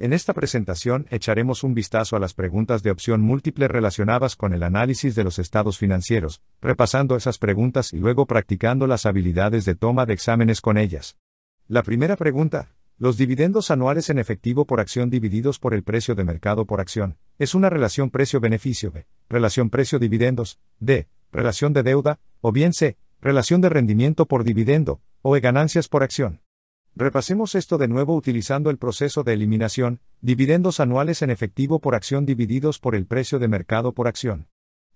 En esta presentación echaremos un vistazo a las preguntas de opción múltiple relacionadas con el análisis de los estados financieros, repasando esas preguntas y luego practicando las habilidades de toma de exámenes con ellas. La primera pregunta, los dividendos anuales en efectivo por acción divididos por el precio de mercado por acción, es una relación precio-beneficio B, relación precio-dividendos, D, relación de deuda, o bien C, relación de rendimiento por dividendo, o de ganancias por acción. Repasemos esto de nuevo utilizando el proceso de eliminación, dividendos anuales en efectivo por acción divididos por el precio de mercado por acción.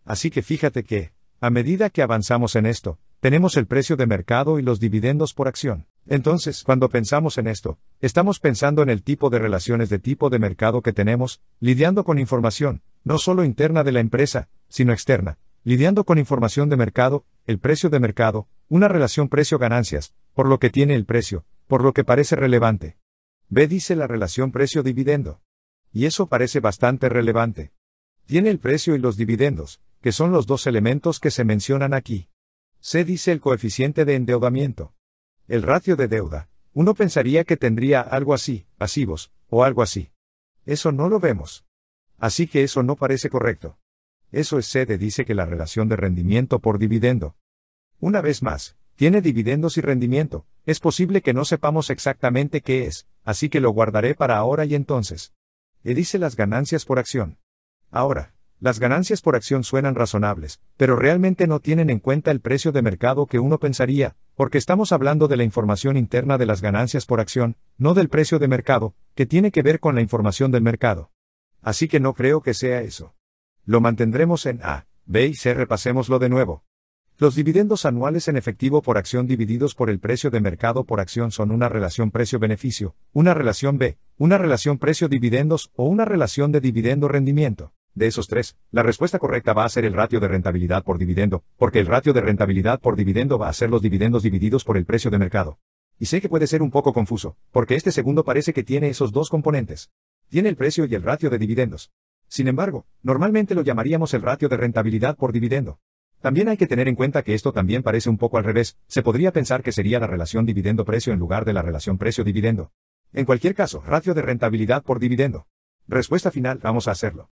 Así que fíjate que, a medida que avanzamos en esto, tenemos el precio de mercado y los dividendos por acción. Entonces, cuando pensamos en esto, estamos pensando en el tipo de relaciones de tipo de mercado que tenemos, lidiando con información, no solo interna de la empresa, sino externa, lidiando con información de mercado, el precio de mercado, una relación precio-ganancias, por lo que tiene el precio, por lo que parece relevante. B dice la relación precio-dividendo. Y eso parece bastante relevante. Tiene el precio y los dividendos, que son los dos elementos que se mencionan aquí. C dice el coeficiente de endeudamiento. El ratio de deuda. Uno pensaría que tendría algo así, pasivos, o algo así. Eso no lo vemos. Así que eso no parece correcto. Eso es C de dice que la relación de rendimiento por dividendo. Una vez más, tiene dividendos y rendimiento, es posible que no sepamos exactamente qué es, así que lo guardaré para ahora y entonces. Le dice las ganancias por acción. Ahora, las ganancias por acción suenan razonables, pero realmente no tienen en cuenta el precio de mercado que uno pensaría, porque estamos hablando de la información interna de las ganancias por acción, no del precio de mercado, que tiene que ver con la información del mercado. Así que no creo que sea eso. Lo mantendremos en A, B y C repasémoslo de nuevo. Los dividendos anuales en efectivo por acción divididos por el precio de mercado por acción son una relación precio-beneficio, una relación B, una relación precio-dividendos o una relación de dividendo-rendimiento. De esos tres, la respuesta correcta va a ser el ratio de rentabilidad por dividendo, porque el ratio de rentabilidad por dividendo va a ser los dividendos divididos por el precio de mercado. Y sé que puede ser un poco confuso, porque este segundo parece que tiene esos dos componentes. Tiene el precio y el ratio de dividendos. Sin embargo, normalmente lo llamaríamos el ratio de rentabilidad por dividendo. También hay que tener en cuenta que esto también parece un poco al revés, se podría pensar que sería la relación dividendo-precio en lugar de la relación precio-dividendo. En cualquier caso, ratio de rentabilidad por dividendo. Respuesta final, vamos a hacerlo.